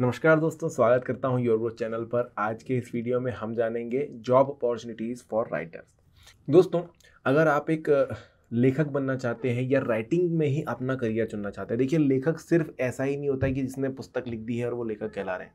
नमस्कार दोस्तों स्वागत करता हूं योर चैनल पर आज के इस वीडियो में हम जानेंगे जॉब अपॉर्चुनिटीज़ फॉर राइटर्स दोस्तों अगर आप एक लेखक बनना चाहते हैं या राइटिंग में ही अपना करियर चुनना चाहते हैं देखिए लेखक सिर्फ ऐसा ही नहीं होता कि जिसने पुस्तक लिख दी है और वो लेखक कहला रहे हैं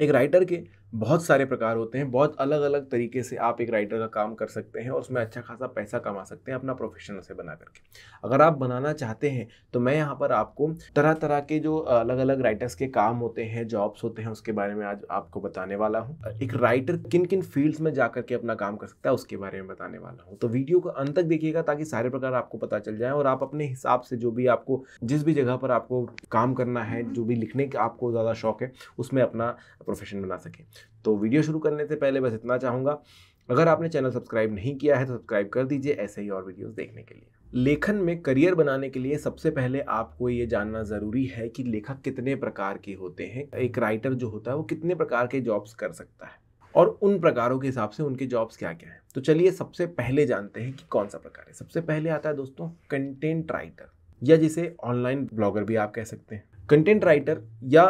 एक राइटर के बहुत सारे प्रकार होते हैं बहुत अलग अलग तरीके से आप एक राइटर का काम कर सकते हैं और उसमें अच्छा खासा पैसा कमा सकते हैं अपना प्रोफेशन उसे बना करके अगर आप बनाना चाहते हैं तो मैं यहाँ पर आपको तरह तरह के जो अलग अलग राइटर्स के काम होते हैं जॉब्स होते हैं उसके बारे में आज आपको बताने वाला हूँ एक राइटर किन किन फील्ड्स में जा करके अपना काम कर सकता है उसके बारे में बताने वाला हूँ तो वीडियो को अंत तक देखिएगा ताकि सारे प्रकार आपको पता चल जाए और आप अपने हिसाब से जो भी आपको जिस भी जगह पर आपको काम करना है जो भी लिखने का आपको ज़्यादा शौक है उसमें अपना प्रोफेशन बना सकें तो वीडियो शुरू करने से पहले बस इतना चाहूँगा अगर आपने चैनल सब्सक्राइब नहीं किया है तो सब्सक्राइब कर दीजिए ऐसे ही और वीडियोस देखने के लिए लेखन में करियर बनाने के लिए सबसे पहले आपको ये जानना ज़रूरी है कि लेखक कितने प्रकार के होते हैं एक राइटर जो होता है वो कितने प्रकार के जॉब्स कर सकता है और उन प्रकारों के हिसाब से उनके जॉब्स क्या क्या हैं तो चलिए सबसे पहले जानते हैं कि कौन सा प्रकार है सबसे पहले आता है दोस्तों कंटेंट राइटर या जिसे ऑनलाइन ब्लॉगर भी आप कह सकते हैं कंटेंट राइटर या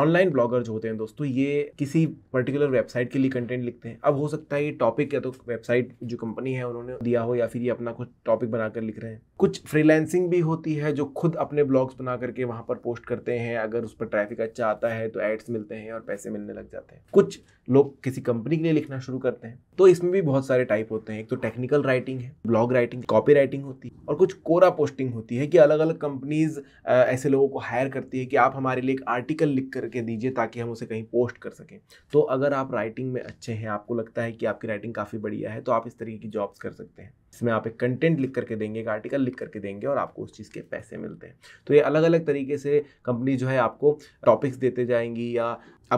ऑनलाइन ब्लॉगर जो होते हैं दोस्तों ये किसी पर्टिकुलर वेबसाइट के लिए कंटेंट लिखते हैं अब हो सकता है ये टॉपिक या तो वेबसाइट जो कंपनी है उन्होंने दिया हो या फिर ये अपना कुछ टॉपिक बनाकर लिख रहे हैं कुछ फ्रीलैंसिंग भी होती है जो खुद अपने ब्लॉग्स बना करके वहाँ पर पोस्ट करते हैं अगर उस पर ट्रैफिक अच्छा आता है तो एड्स मिलते हैं और पैसे मिलने लग जाते हैं कुछ लोग किसी कंपनी के लिए लिखना शुरू करते हैं तो इसमें भी बहुत सारे टाइप होते हैं एक तो टेक्निकल राइटिंग है ब्लॉग राइटिंग कॉपी राइटिंग होती है और कुछ कोरा पोस्टिंग होती है कि अलग अलग कंपनीज ऐसे लोगों को हायर करती है कि आप हमारे लिए एक आर्टिकल लिख कर करके दीजिए ताकि हम उसे कहीं पोस्ट कर सकें तो अगर आप राइटिंग में अच्छे हैं आपको लगता है कि आपकी राइटिंग काफ़ी बढ़िया है तो आप इस तरीके की जॉब्स कर सकते हैं इसमें आप एक कंटेंट लिख करके देंगे एक आर्टिकल लिख करके देंगे और आपको उस चीज़ के पैसे मिलते हैं तो ये अलग अलग तरीके से कंपनी जो है आपको टॉपिक्स देते जाएंगी या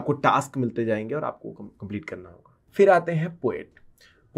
आपको टास्क मिलते जाएंगे और आपको कंप्लीट करना होगा फिर आते हैं पोएट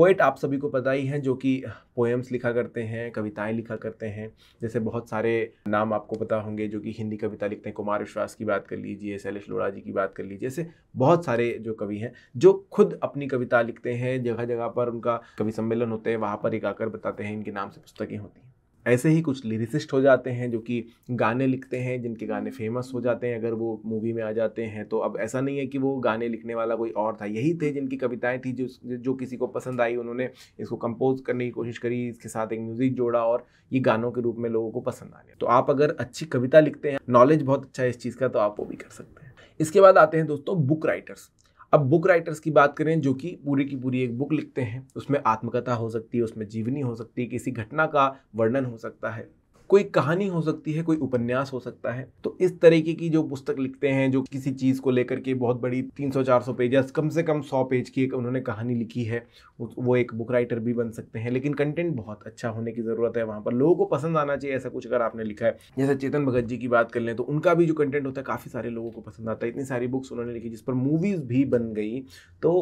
पोइट आप सभी को पता ही हैं जो कि पोएम्स लिखा करते हैं कविताएं लिखा करते हैं जैसे बहुत सारे नाम आपको पता होंगे जो कि हिंदी कविता लिखते हैं कुमार विश्वास की बात कर लीजिए शैलेश लोड़ा जी की बात कर लीजिए ऐसे बहुत सारे जो कवि हैं जो खुद अपनी कविता लिखते हैं जगह जगह पर उनका कवि सम्मेलन होते हैं वहाँ पर एक आकर बताते हैं इनके नाम से पुस्तकें होती हैं ऐसे ही कुछ लिरिसिस्ट हो जाते हैं जो कि गाने लिखते हैं जिनके गाने फेमस हो जाते हैं अगर वो मूवी में आ जाते हैं तो अब ऐसा नहीं है कि वो गाने लिखने वाला कोई और था यही थे जिनकी कविताएं थी जो जो किसी को पसंद आई उन्होंने इसको कंपोज करने की कोशिश करी इसके साथ एक म्यूज़िक जोड़ा और ये गानों के रूप में लोगों को पसंद आने तो आप अगर अच्छी कविता लिखते हैं नॉलेज बहुत अच्छा है इस चीज़ का तो आप वो भी कर सकते हैं इसके बाद आते हैं दोस्तों बुक राइटर्स अब बुक राइटर्स की बात करें जो कि पूरी की पूरी एक बुक लिखते हैं उसमें आत्मकथा हो सकती है उसमें जीवनी हो सकती है किसी घटना का वर्णन हो सकता है कोई कहानी हो सकती है कोई उपन्यास हो सकता है तो इस तरीके की जो पुस्तक लिखते हैं जो किसी चीज़ को लेकर के बहुत बड़ी 300-400 पेज या कम से कम 100 पेज की एक उन्होंने कहानी लिखी है वो एक बुक राइटर भी बन सकते हैं लेकिन कंटेंट बहुत अच्छा होने की ज़रूरत है वहाँ पर लोगों को पसंद आना चाहिए ऐसा कुछ अगर आपने लिखा है जैसे चेतन भगत जी की बात कर लें तो उनका भी जो कंटेंट होता है काफ़ी सारे लोगों को पसंद आता है इतनी सारी बुक्स उन्होंने लिखी जिस पर मूवीज़ भी बन गई तो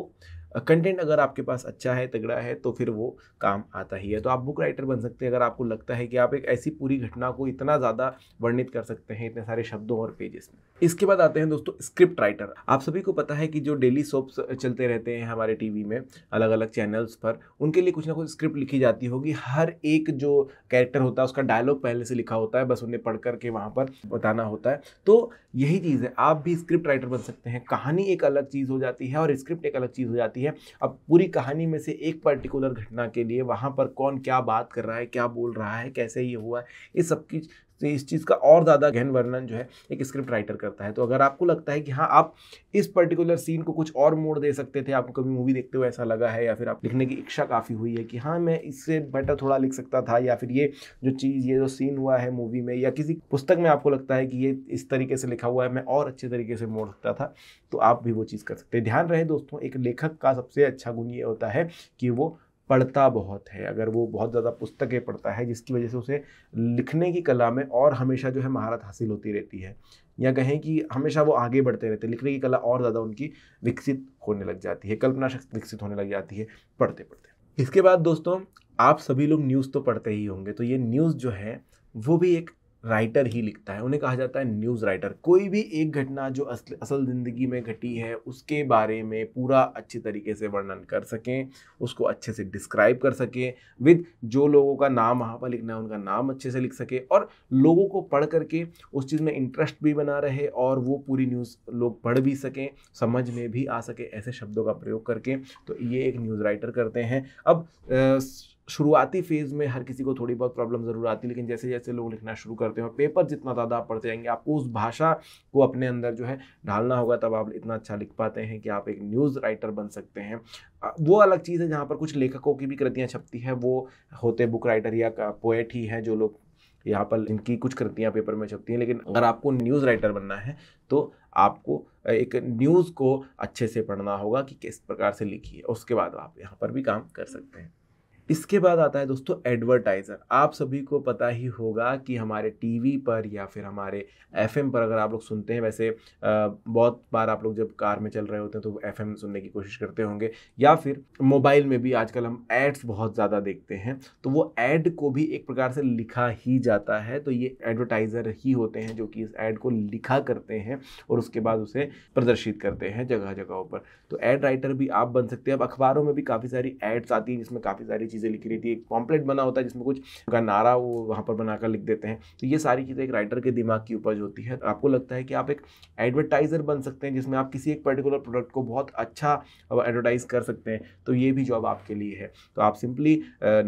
कंटेंट अगर आपके पास अच्छा है तगड़ा है तो फिर वो काम आता ही है तो आप बुक राइटर बन सकते हैं अगर आपको लगता है कि आप एक ऐसी पूरी घटना को इतना ज़्यादा वर्णित कर सकते हैं इतने सारे शब्दों और पेजेस में इसके बाद आते हैं दोस्तों स्क्रिप्ट राइटर आप सभी को पता है कि जो डेली सोप्स चलते रहते हैं हमारे टीवी में अलग अलग चैनल्स पर उनके लिए कुछ ना कुछ स्क्रिप्ट लिखी जाती होगी हर एक जो कैरेक्टर होता है उसका डायलॉग पहले से लिखा होता है बस उन्हें पढ़ करके वहाँ पर बताना होता है तो यही चीज़ है आप भी स्क्रिप्ट राइटर बन सकते हैं कहानी एक अलग चीज़ हो जाती है और स्क्रिप्ट एक अलग चीज़ हो जाती है जाती है अब पूरी कहानी में से एक पर्टिकुलर घटना के लिए वहाँ पर कौन क्या बात कर रहा है क्या बोल रहा है कैसे ये हुआ है ये सब की तो इस चीज़ का और ज़्यादा गहन वर्णन जो है एक स्क्रिप्ट राइटर करता है तो अगर आपको लगता है कि हाँ आप इस पर्टिकुलर सीन को कुछ और मोड़ दे सकते थे आपको कभी मूवी देखते हुए ऐसा लगा है या फिर आप लिखने की इच्छा काफ़ी हुई है कि हाँ मैं इससे बेटर थोड़ा लिख सकता था या फिर ये जो चीज़ ये जो सीन हुआ है मूवी में या किसी पुस्तक में आपको लगता है कि ये इस तरीके से लिखा हुआ है मैं और अच्छे तरीके से मोड़ सकता था तो आप भी वो चीज़ कर सकते हैं ध्यान रहे दोस्तों एक लेखक का सबसे अच्छा गुण ये होता है कि वो पढ़ता बहुत है अगर वो बहुत ज़्यादा पुस्तकें पढ़ता है जिसकी वजह से उसे लिखने की कला में और हमेशा जो है महारत हासिल होती रहती है या कहें कि हमेशा वो आगे बढ़ते रहते हैं लिखने की कला और ज़्यादा उनकी विकसित होने लग जाती है कल्पना शक्ति विकसित होने लग जाती है पढ़ते पढ़ते इसके बाद दोस्तों आप सभी लोग न्यूज़ तो पढ़ते ही होंगे तो ये न्यूज़ जो है वो भी एक राइटर ही लिखता है उन्हें कहा जाता है न्यूज़ राइटर कोई भी एक घटना जो असल असल ज़िंदगी में घटी है उसके बारे में पूरा अच्छे तरीके से वर्णन कर सकें उसको अच्छे से डिस्क्राइब कर सकें विद जो लोगों का नाम वहाँ पर लिखना है उनका नाम अच्छे से लिख सके और लोगों को पढ़ करके उस चीज़ में इंटरेस्ट भी बना रहे और वो पूरी न्यूज़ लोग पढ़ भी सकें समझ में भी आ सके ऐसे शब्दों का प्रयोग करके तो ये एक न्यूज़ राइटर करते हैं अब आ, शुरुआती फेज़ में हर किसी को थोड़ी बहुत प्रॉब्लम ज़रूर आती है लेकिन जैसे जैसे लोग लिखना शुरू करते हैं पेपर जितना ज़्यादा आप पढ़ते जाएंगे आपको उस भाषा को अपने अंदर जो है ढालना होगा तब आप इतना अच्छा लिख पाते हैं कि आप एक न्यूज़ राइटर बन सकते हैं वो अलग चीज़ है जहाँ पर कुछ लेखकों की भी कृतियाँ छपती है वो होते बुक राइटर या पोएट ही हैं जो लोग यहाँ पर इनकी कुछ कृतियाँ पेपर में छपती हैं लेकिन अगर आपको न्यूज़ राइटर बनना है तो आपको एक न्यूज़ को अच्छे से पढ़ना होगा कि किस प्रकार से लिखी है उसके बाद आप यहाँ पर भी काम कर सकते हैं इसके बाद आता है दोस्तों एडवर्टाइज़र आप सभी को पता ही होगा कि हमारे टीवी पर या फिर हमारे एफएम पर अगर आप लोग सुनते हैं वैसे बहुत बार आप लोग जब कार में चल रहे होते हैं तो एफएम सुनने की कोशिश करते होंगे या फिर मोबाइल में भी आजकल हम एड्स बहुत ज़्यादा देखते हैं तो वो एड को भी एक प्रकार से लिखा ही जाता है तो ये एडवर्टाइज़र ही होते हैं जो कि इस एड को लिखा करते हैं और उसके बाद उसे प्रदर्शित करते हैं जगह जगहों पर तो एड राइटर भी आप बन सकते हैं अब अखबारों में भी काफ़ी सारी एड्स आती हैं जिसमें काफ़ी सारी चीज़ें लिखी रहती है एक पॉम्पलेट बना होता है जिसमें कुछ का नारा वो वहाँ पर बनाकर लिख देते हैं तो ये सारी चीज़ें एक राइटर के दिमाग की उपज होती है आपको लगता है कि आप एक एडवर्टाइज़र बन सकते हैं जिसमें आप किसी एक पर्टिकुलर प्रोडक्ट को बहुत अच्छा एडवर्टाइज़ कर सकते हैं तो ये भी जॉब आपके लिए है तो आप सिंपली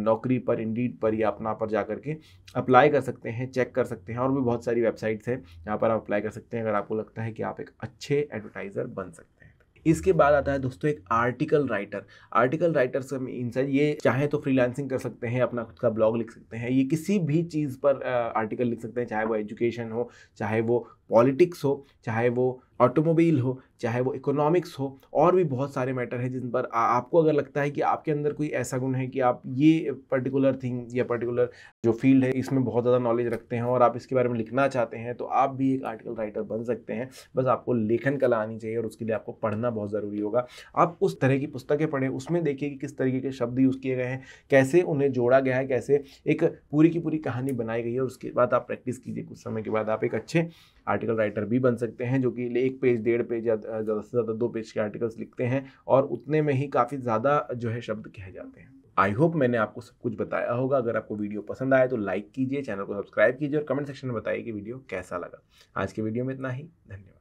नौकरी पर इंडीड पर या अपना पर जा करके अप्लाई कर सकते हैं चेक कर सकते हैं और भी बहुत सारी वेबसाइट्स हैं जहाँ पर आप अप्लाई कर सकते हैं अगर आपको लगता है कि आप एक अच्छे एडवर्टाइज़र बन सकते हैं इसके बाद आता है दोस्तों एक आर्टिकल राइटर आर्टिकल राइटर से इंसान ये चाहे तो फ्रीलांसिंग कर सकते हैं अपना खुद का ब्लॉग लिख सकते हैं ये किसी भी चीज़ पर आर्टिकल लिख सकते हैं चाहे वो एजुकेशन हो चाहे वो पॉलिटिक्स हो चाहे वो ऑटोमोबाइल हो चाहे वो इकोनॉमिक्स हो और भी बहुत सारे मैटर हैं जिन पर आ, आपको अगर लगता है कि आपके अंदर कोई ऐसा गुण है कि आप ये पर्टिकुलर थिंग या पर्टिकुलर जो फील्ड है इसमें बहुत ज़्यादा नॉलेज रखते हैं और आप इसके बारे में लिखना चाहते हैं तो आप भी एक आर्टिकल राइटर बन सकते हैं बस आपको लेखन कला आनी चाहिए और उसके लिए आपको पढ़ना बहुत ज़रूरी होगा आप उस तरह की पुस्तकें पढ़ें उसमें देखिए कि किस तरीके के शब्द यूज़ किए गए हैं कैसे उन्हें जोड़ा गया है कैसे एक पूरी की पूरी कहानी बनाई गई है और उसके बाद आप प्रैक्टिस कीजिए कुछ समय के बाद आप एक अच्छे आर्टिकल राइटर भी बन सकते हैं जो कि एक पेज डेढ़ पेज या ज़्यादा से ज़्यादा दो पेज के आर्टिकल्स लिखते हैं और उतने में ही काफ़ी ज़्यादा जो है शब्द कहे जाते हैं आई होप मैंने आपको सब कुछ बताया होगा अगर आपको वीडियो पसंद आए तो लाइक कीजिए चैनल को सब्सक्राइब कीजिए और कमेंट सेक्शन में बताइए कि वीडियो कैसा लगा आज के वीडियो में इतना ही धन्यवाद